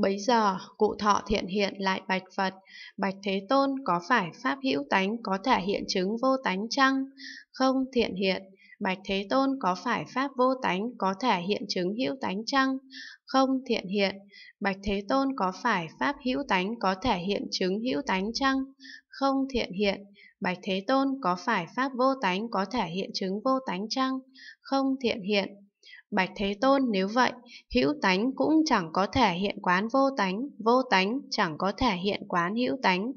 Bấy giờ, cụ thọ thiện hiện lại bạch Phật, bạch Thế Tôn có phải Pháp hữu tánh có thể hiện chứng vô tánh chăng? Không thiện hiện, bạch Thế Tôn có phải Pháp vô tánh có thể hiện chứng hữu tánh chăng? Không thiện hiện, bạch Thế Tôn có phải Pháp hữu tánh có thể hiện chứng hữu tánh chăng? Không thiện hiện, bạch Thế Tôn có phải Pháp vô tánh có thể hiện chứng vô tánh chăng? Không thiện hiện, Bạch Thế Tôn nếu vậy, hữu tánh cũng chẳng có thể hiện quán vô tánh, vô tánh chẳng có thể hiện quán hữu tánh,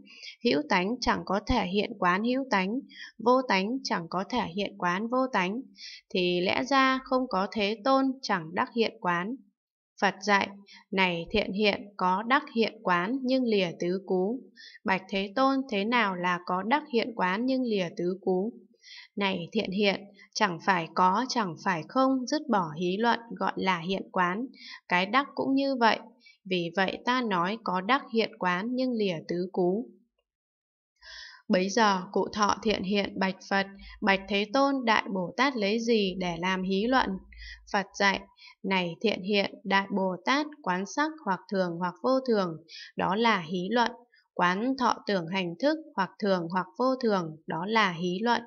hữu tánh chẳng có thể hiện quán hữu tánh, vô tánh chẳng có thể hiện quán vô tánh, thì lẽ ra không có Thế Tôn chẳng đắc hiện quán. Phật dạy, này thiện hiện có đắc hiện quán nhưng lìa tứ cú. Bạch Thế Tôn thế nào là có đắc hiện quán nhưng lìa tứ cú? Này thiện hiện, chẳng phải có, chẳng phải không, dứt bỏ hí luận gọi là hiện quán. Cái đắc cũng như vậy, vì vậy ta nói có đắc hiện quán nhưng lìa tứ cú. Bấy giờ cụ thọ thiện hiện bạch Phật, bạch Thế Tôn Đại Bồ Tát lấy gì để làm hí luận? Phật dạy, này thiện hiện Đại Bồ Tát quán sắc hoặc thường hoặc vô thường, đó là hí luận. Quán thọ tưởng hành thức hoặc thường hoặc vô thường, đó là hí luận.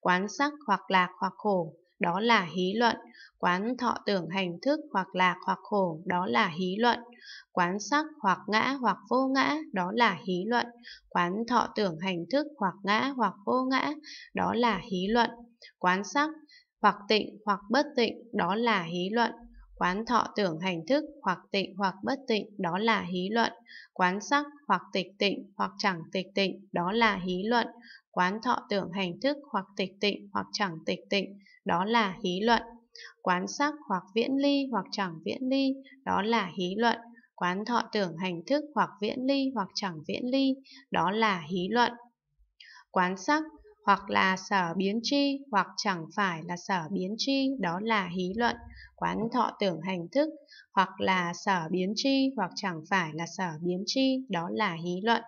Quán sắc hoặc lạc hoặc khổ, đó là hí luận. Quán thọ tưởng hành thức hoặc lạc hoặc khổ, đó là hí luận. Quán sắc hoặc ngã hoặc vô ngã, đó là hí luận. Quán thọ tưởng hành thức hoặc ngã hoặc vô ngã, đó là hí luận. Quán sắc hoặc tịnh hoặc bất tịnh, đó là hí luận quán thọ tưởng hành thức hoặc tịnh hoặc bất tịnh đó là hí luận, quán sắc hoặc tịch tịnh hoặc chẳng tịch tịnh đó là hí luận, quán thọ tưởng hành thức hoặc tịch tịnh hoặc chẳng tịch tịnh đó là hí luận, quán sắc hoặc viễn ly hoặc chẳng viễn ly đó là hí luận, quán thọ tưởng hành thức hoặc viễn ly hoặc chẳng viễn ly đó là hí luận quán sắc hoặc là sở biến tri hoặc chẳng phải là sở biến tri đó là hí luận quán thọ tưởng hành thức hoặc là sở biến tri hoặc chẳng phải là sở biến tri đó là hí luận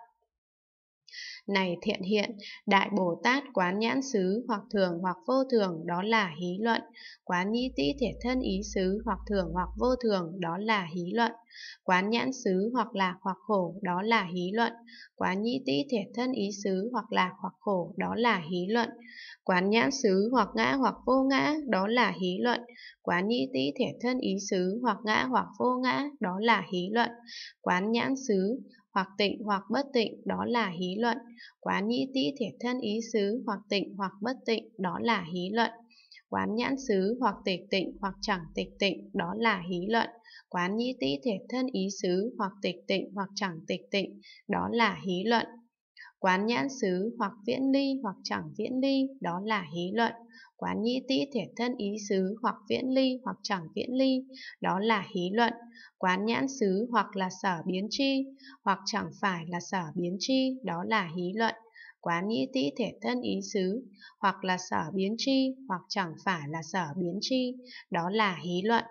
này thiện hiện, Đại Bồ Tát quán nhãn xứ hoặc thường hoặc vô thường đó là hí luận, quán nhĩ tĩ thể thân ý xứ hoặc thường hoặc vô thường đó là hí luận, quán nhãn xứ hoặc lạc hoặc khổ đó là hí luận, quán nhĩ tĩ thể thân ý xứ hoặc lạc hoặc khổ đó là hí luận, quán nhãn xứ hoặc ngã hoặc vô ngã đó là hí luận, quán nhĩ tĩ thể thân ý xứ hoặc ngã hoặc vô ngã đó là hí luận, quán nhãn xứ hoặc tịnh hoặc bất tịnh đó là hí luận, quán nhĩ tĩ thể thân ý xứ hoặc tịnh hoặc bất tịnh đó là hí luận, quán nhãn xứ hoặc tịch tịnh hoặc chẳng tịch tịnh đó là hí luận, quán nhĩ tĩ thể thân ý xứ hoặc tịch tịnh hoặc chẳng tịch tịnh đó là hí luận, quán nhãn xứ hoặc viễn ly hoặc chẳng viễn ly đó là hí luận quán nhĩ tĩ thể thân ý xứ hoặc viễn ly hoặc chẳng viễn ly, đó là hí luận, quán nhãn xứ hoặc là sở biến chi, hoặc chẳng phải là sở biến chi, đó là hí luận, quán nhĩ tĩ thể thân ý xứ, hoặc là sở biến chi, hoặc chẳng phải là sở biến chi, đó là hí luận.